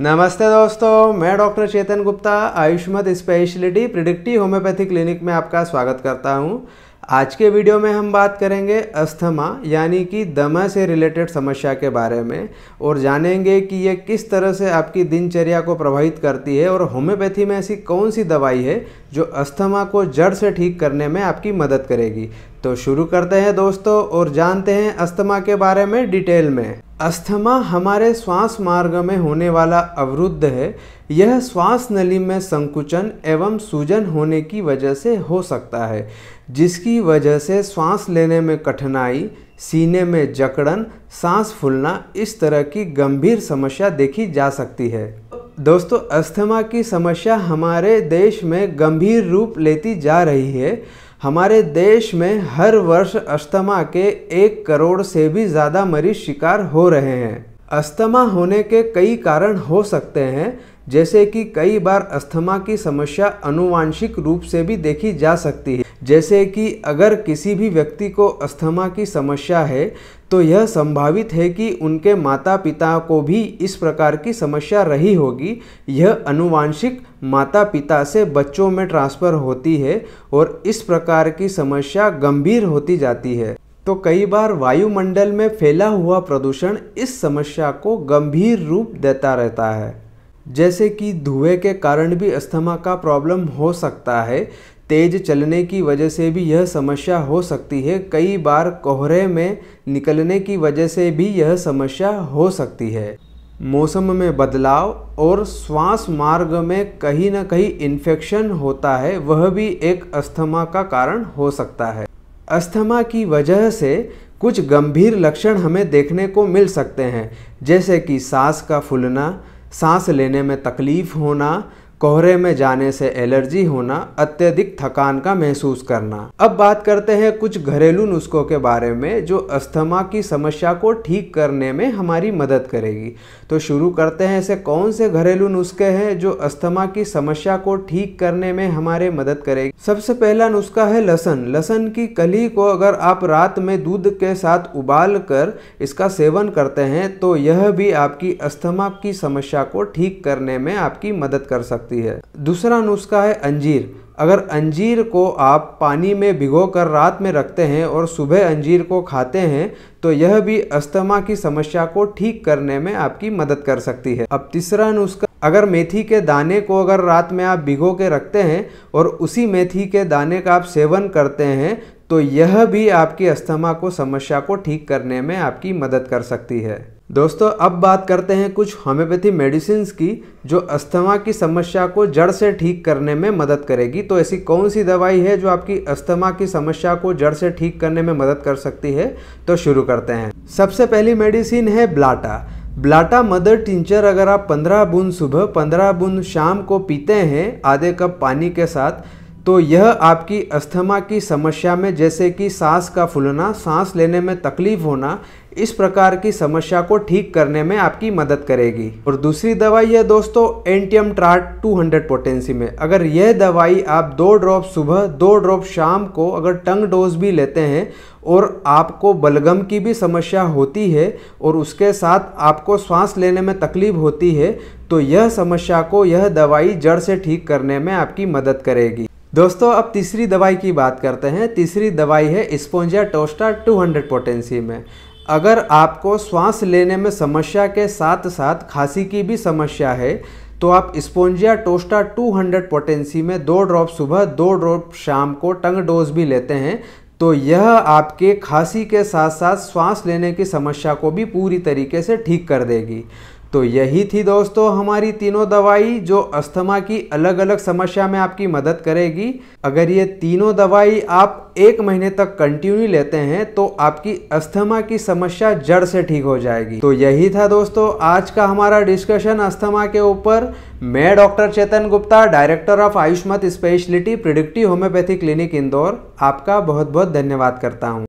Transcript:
नमस्ते दोस्तों मैं doctor Chetan Gupta Ayushmat speciality predictive homeopathy clinic में आपका स्वागत करता हूं आज के वीडियो में हम बात करेंगे अस्थमा यानी कि दमा से रिलेटेड समस्या के बारे में और जानेंगे कि ये किस तरह से आपकी दिनचर्या को प्रभावित करती है और होम्योपैथी में ऐसी कौन सी दवाई है जो अस्थमा को जड़ से ठीक करने में आपकी मदद करेगी तो शुरू करते हैं दोस्तों और जानते हैं अस्थमा के बारे में डिटेल में अस्थमा हमारे श्वास मार्ग में होने वाला अवरुद्ध है यह श्वास नली में संकुचन एवं सूजन होने की वजह से हो सकता है जिसकी वजह से श्वास लेने में कठिनाई सीने में जकड़न सांस फूलना इस तरह की गंभीर समस्या देखी जा सकती है दोस्तों अस्थमा की समस्या हमारे देश में गंभीर रूप लेती जा रही है हमारे देश में हर वर्ष अस्थमा के एक करोड़ से भी ज़्यादा मरीज शिकार हो रहे हैं अस्थमा होने के कई कारण हो सकते हैं जैसे कि कई बार अस्थमा की समस्या अनुवांशिक रूप से भी देखी जा सकती है जैसे कि अगर किसी भी व्यक्ति को अस्थमा की समस्या है तो यह संभावित है कि उनके माता पिता को भी इस प्रकार की समस्या रही होगी यह अनुवांशिक माता पिता से बच्चों में ट्रांसफ़र होती है और इस प्रकार की समस्या गंभीर होती जाती है तो कई बार वायुमंडल में फैला हुआ प्रदूषण इस समस्या को गंभीर रूप देता रहता है जैसे कि धुएं के कारण भी अस्थमा का प्रॉब्लम हो सकता है तेज चलने की वजह से भी यह समस्या हो सकती है कई बार कोहरे में निकलने की वजह से भी यह समस्या हो सकती है मौसम में बदलाव और श्वास मार्ग में कहीं ना कहीं इन्फेक्शन होता है वह भी एक अस्थमा का कारण हो सकता है अस्थमा की वजह से कुछ गंभीर लक्षण हमें देखने को मिल सकते हैं जैसे कि सांस का फूलना सांस लेने में तकलीफ होना कोहरे में जाने से एलर्जी होना अत्यधिक थकान का महसूस करना अब बात करते हैं कुछ घरेलू नुस्खों के बारे में जो अस्थमा की समस्या को ठीक करने में हमारी मदद करेगी तो शुरू करते हैं ऐसे कौन से घरेलू नुस्खे हैं जो अस्थमा की समस्या को ठीक करने में हमारे मदद करेगी सबसे पहला नुस्खा है लसन लसन की कली को अगर आप रात में दूध के साथ उबाल कर इसका सेवन करते हैं तो यह भी आपकी अस्थमा की समस्या को ठीक करने में आपकी मदद कर सकते सकती है दूसरा नुस्खा है अंजीर अगर अंजीर को आप पानी में भिगो कर रात में रखते हैं और सुबह अंजीर को खाते हैं तो यह भी अस्थमा की समस्या को ठीक करने में आपकी मदद कर सकती है अब तीसरा नुस्खा अगर मेथी के दाने को अगर रात में आप भिगो के रखते हैं और उसी मेथी के दाने का आप सेवन करते हैं तो यह भी आपकी अस्थमा को समस्या को ठीक करने में आपकी मदद कर सकती है दोस्तों अब बात करते हैं कुछ होम्योपैथी मेडिसिन की जो अस्थमा की समस्या को जड़ से ठीक करने में मदद करेगी तो ऐसी कौन सी दवाई है जो आपकी अस्थमा की समस्या को जड़ से ठीक करने में मदद कर सकती है तो शुरू करते हैं सबसे पहली मेडिसिन है ब्लाटा ब्लाटा मदर टिंचर अगर आप 15 बूंद सुबह 15 बूंद शाम को पीते हैं आधे कप पानी के साथ तो यह आपकी अस्थमा की समस्या में जैसे कि सांस का फूलना सांस लेने में तकलीफ होना इस प्रकार की समस्या को ठीक करने में आपकी मदद करेगी और दूसरी दवाई है दोस्तों एंटीएम ट्राट 200 पोटेंसी में अगर यह दवाई आप दो ड्रॉप सुबह दो ड्रॉप शाम को अगर टंग डोज भी लेते हैं और आपको बलगम की भी समस्या होती है और उसके साथ आपको सांस लेने में तकलीफ होती है तो यह समस्या को यह दवाई जड़ से ठीक करने में आपकी मदद करेगी दोस्तों अब तीसरी दवाई की बात करते हैं तीसरी दवाई है स्पोंजिया टोस्टा 200 पोटेंसी में अगर आपको श्वास लेने में समस्या के साथ साथ खांसी की भी समस्या है तो आप स्पोंजिया टोस्टा 200 पोटेंसी में दो ड्रॉप सुबह दो ड्रॉप शाम को टंग डोज भी लेते हैं तो यह आपके खांसी के साथ साथ श्वास लेने की समस्या को भी पूरी तरीके से ठीक कर देगी तो यही थी दोस्तों हमारी तीनों दवाई जो अस्थमा की अलग अलग समस्या में आपकी मदद करेगी अगर ये तीनों दवाई आप एक महीने तक कंटिन्यू लेते हैं तो आपकी अस्थमा की समस्या जड़ से ठीक हो जाएगी तो यही था दोस्तों आज का हमारा डिस्कशन अस्थमा के ऊपर मैं doctor Chetan Gupta director of Ayushmat speciality predictive homeopathy clinic Indore आपका बहुत बहुत धन्यवाद करता हूँ